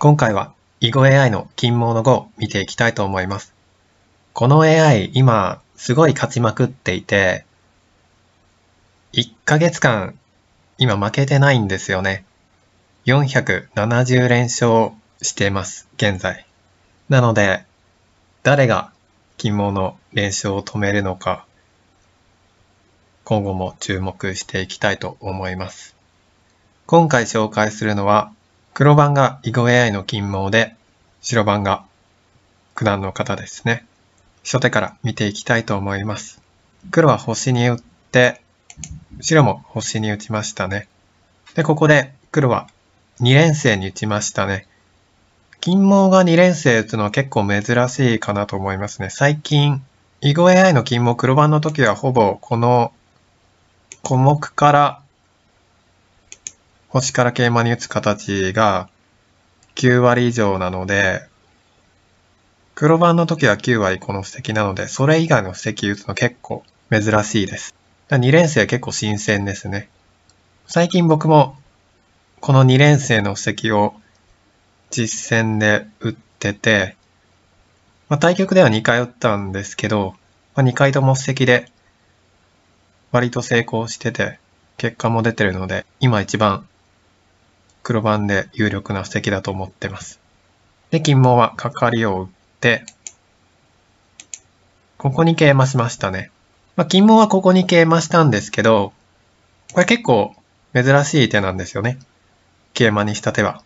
今回は囲碁 AI の金毛の碁を見ていきたいと思います。この AI 今すごい勝ちまくっていて、1ヶ月間今負けてないんですよね。470連勝してます、現在。なので、誰が金毛の連勝を止めるのか、今後も注目していきたいと思います。今回紹介するのは黒番が囲碁 AI の金毛で、白番が九段の方ですね。初手から見ていきたいと思います。黒は星に打って、白も星に打ちましたね。で、ここで黒は2連星に打ちましたね。金毛が2連星打つのは結構珍しいかなと思いますね。最近、囲碁 AI の金毛黒番の時はほぼこの小目から星から桂馬に打つ形が9割以上なので、黒番の時は9割この布石なので、それ以外の布石打つの結構珍しいです。2連星結構新鮮ですね。最近僕もこの2連星の布石を実戦で打ってて、まあ、対局では2回打ったんですけど、まあ、2回とも布石で割と成功してて、結果も出てるので、今一番黒番で有力な布石だと思ってます。で、金門はかかりを打って、ここに桂馬しましたね。まあ、金門はここに桂馬したんですけど、これ結構珍しい手なんですよね。桂馬にした手は。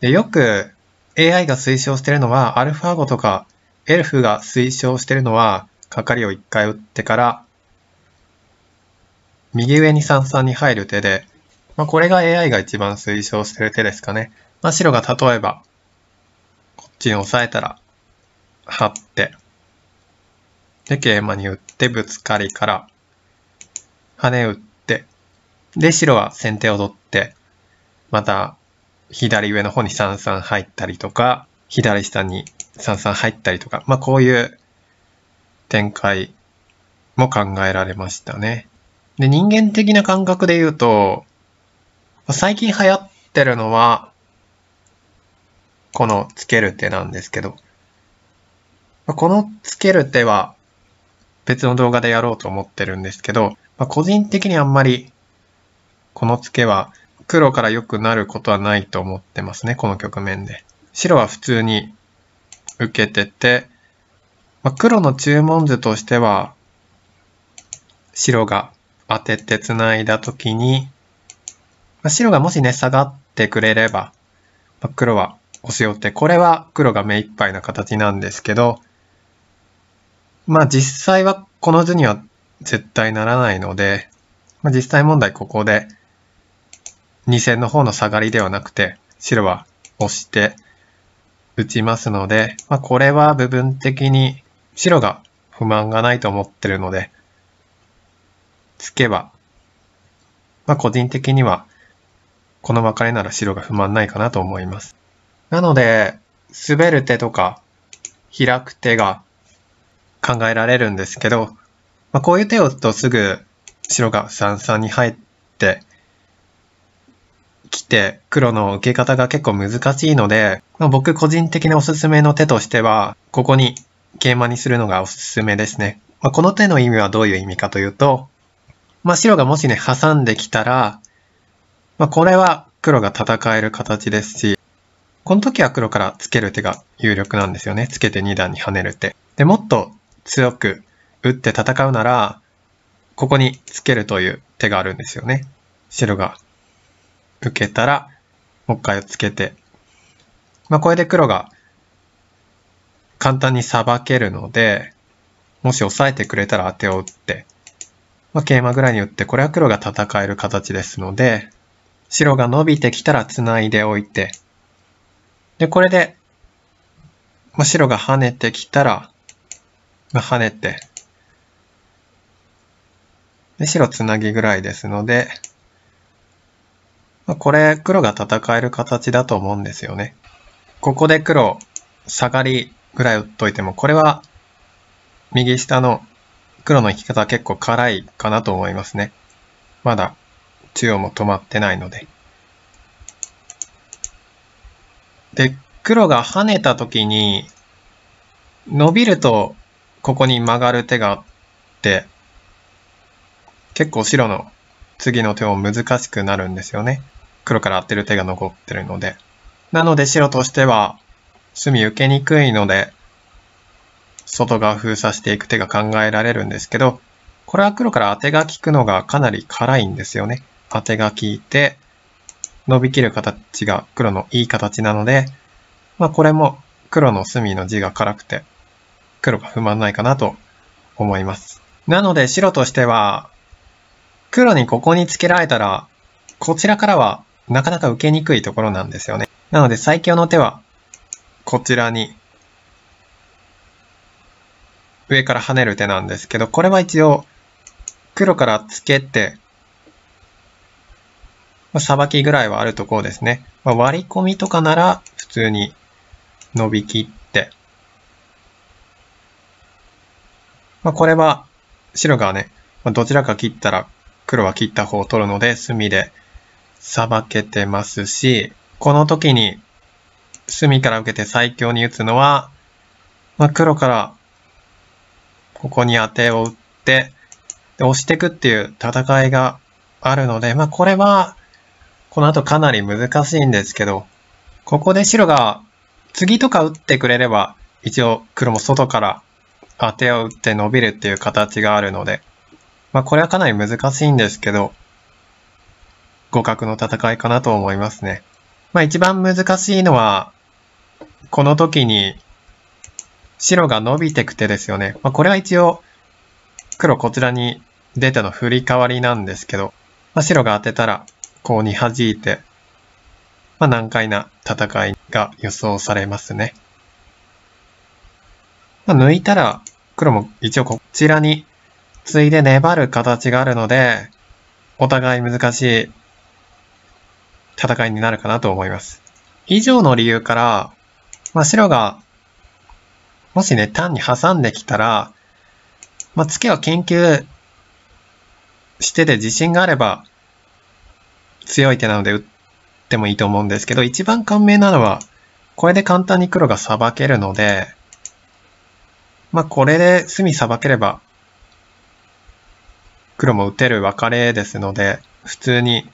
で、よく AI が推奨してるのは、アルファ語とかエルフが推奨してるのは、かかりを1回打ってから、右上に三々に入る手で、まあ、これが AI が一番推奨してる手ですかね。まあ、白が例えば、こっちに押さえたら、張って、で、桂馬に打って、ぶつかりから、跳ね打って、で、白は先手を取って、また、左上の方に三三入ったりとか、左下に三三入ったりとか、まあこういう展開も考えられましたね。で、人間的な感覚で言うと、最近流行ってるのは、このつける手なんですけど、このつける手は別の動画でやろうと思ってるんですけど、まあ、個人的にあんまりこのつけは黒から良くなることはないと思ってますね、この局面で。白は普通に受けてて、まあ、黒の注文図としては白が当てて繋いだ時に白がもしね、下がってくれれば、黒は押すよって、これは黒が目いっぱいな形なんですけど、まあ実際はこの図には絶対ならないので、まあ、実際問題ここで2線の方の下がりではなくて白は押して打ちますので、まあ、これは部分的に白が不満がないと思ってるので、つけば、まあ、個人的にはこのかれなら白が不満ないかなと思います。なので、滑る手とか、開く手が考えられるんですけど、まあ、こういう手を打つとすぐ白が三々に入ってきて、黒の受け方が結構難しいので、まあ、僕個人的なおすすめの手としては、ここに桂馬にするのがおすすめですね。まあ、この手の意味はどういう意味かというと、まあ、白がもしね、挟んできたら、まあ、これは黒が戦える形ですし、この時は黒からつける手が有力なんですよね。つけて2段に跳ねる手。で、もっと強く打って戦うなら、ここにつけるという手があるんですよね。白が受けたら、もう一回つけて。まあ、これで黒が簡単にさばけるので、もし押さえてくれたら当てを打って、まあ、桂馬ぐらいに打って、これは黒が戦える形ですので、白が伸びてきたら繋いでおいて、で、これで、まあ、白が跳ねてきたら、まあ、跳ねて、で、白繋ぎぐらいですので、まあ、これ黒が戦える形だと思うんですよね。ここで黒下がりぐらい打っといても、これは右下の黒の生き方は結構辛いかなと思いますね。まだ必も止まってないので。で、黒が跳ねた時に、伸びるとここに曲がる手があって、結構白の次の手を難しくなるんですよね。黒から当てる手が残ってるので。なので白としては隅受けにくいので、外側封鎖していく手が考えられるんですけど、これは黒から当てが効くのがかなり辛いんですよね。当てが効いて、伸びきる形が黒のいい形なので、まあこれも黒の隅の字が辛くて、黒が不満ないかなと思います。なので白としては、黒にここにつけられたら、こちらからはなかなか受けにくいところなんですよね。なので最強の手は、こちらに、上から跳ねる手なんですけど、これは一応、黒からつけて、まあ、さばきぐらいはあるところですね。まあ、割り込みとかなら普通に伸びきって、まあ、これは白がね、まあ、どちらか切ったら黒は切った方を取るので隅でさばけてますし、この時に隅から受けて最強に打つのは、まあ、黒からここに当てを打って、押していくっていう戦いがあるので、まあ、これはこの後かなり難しいんですけど、ここで白が次とか打ってくれれば、一応黒も外から当てを打って伸びるっていう形があるので、まあこれはかなり難しいんですけど、互角の戦いかなと思いますね。まあ一番難しいのは、この時に白が伸びてく手ですよね。まあこれは一応黒こちらに出ての振り替わりなんですけど、まあ、白が当てたらこうに弾いて、まあ、難解な戦いが予想されますね。まあ、抜いたら、黒も一応こちらについで粘る形があるので、お互い難しい戦いになるかなと思います。以上の理由から、まあ、白が、もしね、単に挟んできたら、まあ、ツケを研究してて自信があれば、強い手なので打ってもいいと思うんですけど、一番感銘なのは、これで簡単に黒がさばけるので、まあこれで隅さばければ、黒も打てる別れですので、普通に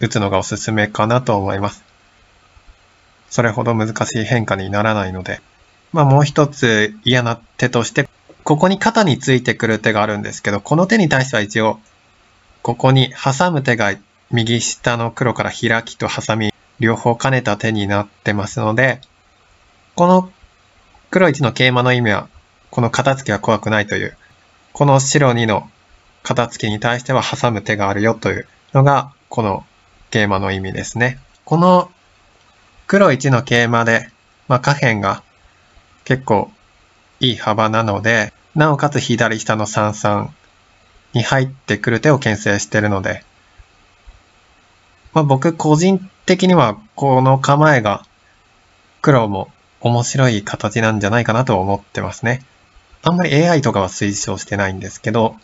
打つのがおすすめかなと思います。それほど難しい変化にならないので。まあもう一つ嫌な手として、ここに肩についてくる手があるんですけど、この手に対しては一応、ここに挟む手が右下の黒から開きとハサミ両方兼ねた手になってますので、この黒1の桂馬の意味は、この片付けは怖くないという、この白2の片付けに対しては挟む手があるよというのが、この桂馬の意味ですね。この黒1の桂馬で、まあ、下辺が結構いい幅なので、なおかつ左下の33に入ってくる手を牽制しているので、まあ、僕個人的にはこの構えが黒も面白い形なんじゃないかなと思ってますね。あんまり AI とかは推奨してないんですけど、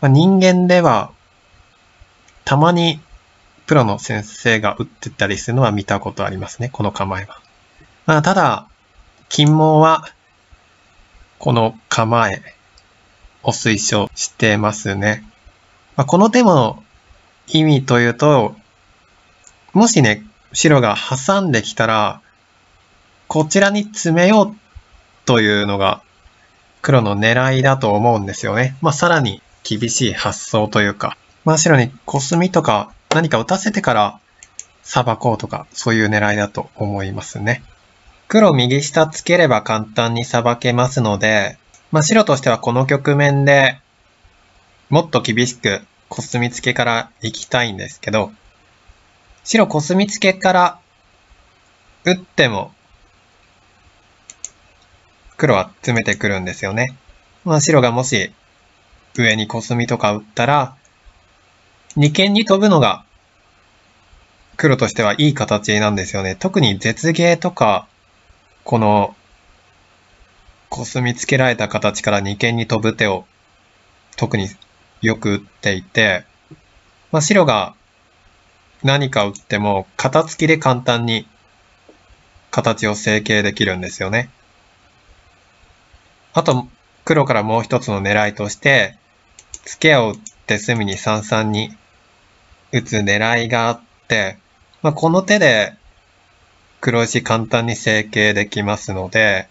まあ、人間ではたまにプロの先生が打ってたりするのは見たことありますね、この構えは。まあ、ただ、金毛はこの構えを推奨してますね。まあ、この手も意味というと、もしね、白が挟んできたら、こちらに詰めようというのが黒の狙いだと思うんですよね。まあ、さらに厳しい発想というか、まあ、白にコスミとか何か打たせてから裁こうとか、そういう狙いだと思いますね。黒右下つければ簡単に裁けますので、まあ、白としてはこの局面でもっと厳しくコスミつけから行きたいんですけど、白コスミツケから打っても黒は詰めてくるんですよね。まあ白がもし上にコスミとか打ったら二間に飛ぶのが黒としてはいい形なんですよね。特に絶芸とかこのコスミつけられた形から二間に飛ぶ手を特によく打っていて、まあ、白が何か打っても型付きで簡単に形を成形できるんですよね。あと、黒からもう一つの狙いとして、付けを打って隅に三々に打つ狙いがあって、まあ、この手で黒石簡単に成形できますので、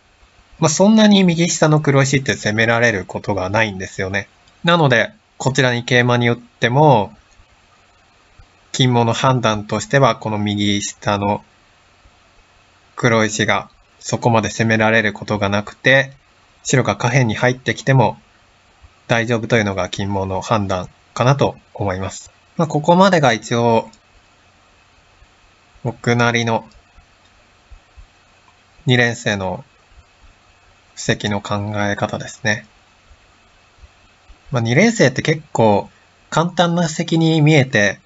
まあ、そんなに右下の黒石って攻められることがないんですよね。なので、こちらに桂馬に打っても、金物の判断としては、この右下の黒石がそこまで攻められることがなくて、白が下辺に入ってきても大丈夫というのが金毛の判断かなと思います。まあ、ここまでが一応、僕なりの2連生の布石の考え方ですね。まあ、2連生って結構簡単な布石に見えて、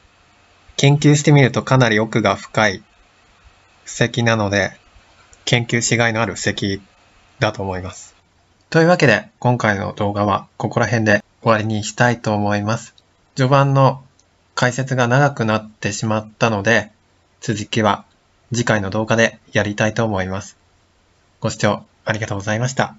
研究してみるとかなり奥が深い布石なので、研究しがいのある布石だと思います。というわけで、今回の動画はここら辺で終わりにしたいと思います。序盤の解説が長くなってしまったので、続きは次回の動画でやりたいと思います。ご視聴ありがとうございました。